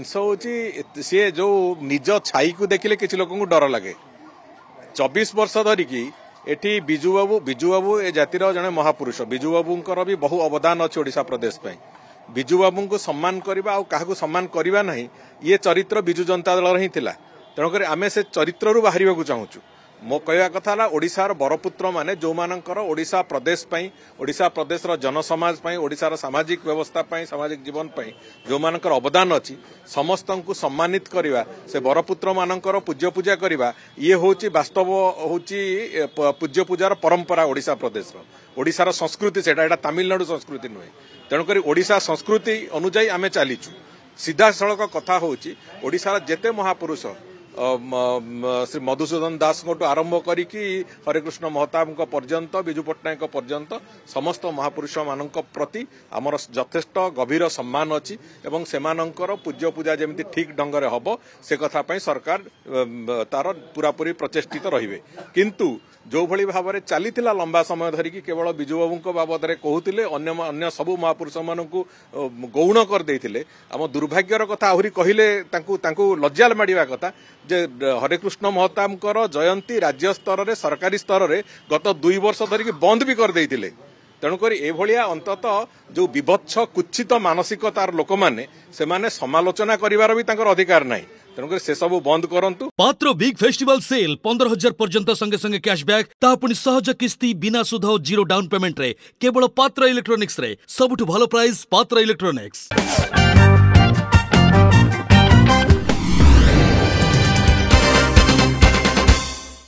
ଜିନିଷ ହେଉଛି ସିଏ ଯୋଉ ନିଜ ଛାଇକୁ ଦେଖିଲେ କିଛି ଲୋକଙ୍କୁ ଡର ଲାଗେ ଚବିଶ ବର୍ଷ ଧରିକି ଏଠି ବିଜୁବାବୁ ବିଜୁବାବୁ ଏ ଜାତିର ଜଣେ ମହାପୁରୁଷ ବିଜୁବାବୁଙ୍କର ବି ବହୁ ଅବଦାନ ଅଛି ଓଡ଼ିଶା ପ୍ରଦେଶ ପାଇଁ ବିଜୁବାବୁଙ୍କୁ ସମ୍ମାନ କରିବା ଆଉ କାହାକୁ ସମ୍ମାନ କରିବା ନାହିଁ ଇଏ ଚରିତ୍ର ବିଜୁ ଜନତା ଦଳର ହିଁ ଥିଲା ତେଣୁକରି ଆମେ ସେ ଚରିତ୍ରରୁ ବାହାରିବାକୁ ଚାହୁଁଛୁ ମୋ କହିବା କଥା ହେଲା ଓଡ଼ିଶାର ବରପୁତ୍ରମାନେ ଯେଉଁମାନଙ୍କର ଓଡ଼ିଶା ପ୍ରଦେଶ ପାଇଁ ଓଡ଼ିଶା ପ୍ରଦେଶର ଜନସମାଜ ପାଇଁ ଓଡ଼ିଶାର ସାମାଜିକ ବ୍ୟବସ୍ଥା ପାଇଁ ସାମାଜିକ ଜୀବନ ପାଇଁ ଯେଉଁମାନଙ୍କର ଅବଦାନ ଅଛି ସମସ୍ତଙ୍କୁ ସମ୍ମାନିତ କରିବା ସେ ବରପୁତ୍ରମାନଙ୍କର ପୂଜ୍ୟ ପୂଜା କରିବା ଇଏ ହେଉଛି ବାସ୍ତବ ହେଉଛି ପୂଜ୍ୟ ପୂଜାର ପରମ୍ପରା ଓଡ଼ିଶା ପ୍ରଦେଶର ଓଡ଼ିଶାର ସଂସ୍କୃତି ସେଇଟା ଏଇଟା ତାମିଲନାଡୁ ସଂସ୍କୃତି ନୁହେଁ ତେଣୁକରି ଓଡ଼ିଶା ସଂସ୍କୃତି ଅନୁଯାୟୀ ଆମେ ଚାଲିଛୁ ସିଧାସଳଖ କଥା ହେଉଛି ଓଡ଼ିଶାର ଯେତେ ମହାପୁରୁଷ ଶ୍ରୀ ମଧୁସୂଦନ ଦାସଙ୍କଠୁ ଆରମ୍ଭ କରିକି ହରେକୃଷ୍ଣ ମହତାବଙ୍କ ପର୍ଯ୍ୟନ୍ତ ବିଜୁ ପଟ୍ଟନାୟକଙ୍କ ପର୍ଯ୍ୟନ୍ତ ସମସ୍ତ ମହାପୁରୁଷମାନଙ୍କ ପ୍ରତି ଆମର ଯଥେଷ୍ଟ ଗଭୀର ସମ୍ମାନ ଅଛି ଏବଂ ସେମାନଙ୍କର ପୂଜ୍ୟ ପୂଜା ଯେମିତି ଠିକ୍ ଢଙ୍ଗରେ ହେବ ସେ କଥା ପାଇଁ ସରକାର ତାର ପୁରାପୁରି ପ୍ରଚେଷ୍ଟିତ ରହିବେ କିନ୍ତୁ ଯେଉଁଭଳି ଭାବରେ ଚାଲିଥିଲା ଲମ୍ବା ସମୟ ଧରିକି କେବଳ ବିଜୁବାବୁଙ୍କ ବାବଦରେ କହୁଥିଲେ ଅନ୍ୟ ଅନ୍ୟ ସବୁ ମହାପୁରୁଷମାନଙ୍କୁ ଗୌଣ କରିଦେଇଥିଲେ ଆମ ଦୁର୍ଭାଗ୍ୟର କଥା ଆହୁରି କହିଲେ ତାଙ୍କୁ ତାଙ୍କୁ ଲଜ୍ଜାଲ ମାଡ଼ିବା କଥା ଯେ ହରେକୃଷ୍ଣ ମହତାବଙ୍କର ଜୟନ୍ତୀ ରାଜ୍ୟ ସ୍ତରରେ ସରକାରୀ ସ୍ତରରେ ଗତ ଦୁଇ ବର୍ଷ ଧରିକି ବନ୍ଦ ବି କରିଦେଇଥିଲେ ତେଣୁକରି ଏଭଳିଆ ଅନ୍ତତଃ ଯେଉଁ ବିବତ୍ସ କୁଚ୍ଛିତ ମାନସିକତାର ଲୋକମାନେ ସେମାନେ ସମାଲୋଚନା କରିବାର ବି ତାଙ୍କର ଅଧିକାର ନାହିଁ ତେଣୁକରି ସେସବୁ ବନ୍ଦ କରନ୍ତୁ ପାତ୍ର ବିଗ୍ ଫେଷ୍ଟିଭାଲ ସେଲ୍ ପନ୍ଦର ହଜାର ପର୍ଯ୍ୟନ୍ତ ସଙ୍ଗେ ସଙ୍ଗେ କ୍ୟାସବ୍ୟାକ୍ ତାହା ପୁଣି ସହଜ କିସ୍ତି ବିନା ସୁଧ ଓ ଜିରୋ ଡାଉନ୍ ପେମେଣ୍ଟରେ କେବଳ ପାତ୍ର ଇଲେକ୍ଟ୍ରୋନିକ୍ସରେ ସବୁଠୁ ଭଲ ପ୍ରାଇସ୍ ପାତ୍ର ଇଲେକ୍ଟ୍ରୋନିକ୍ସ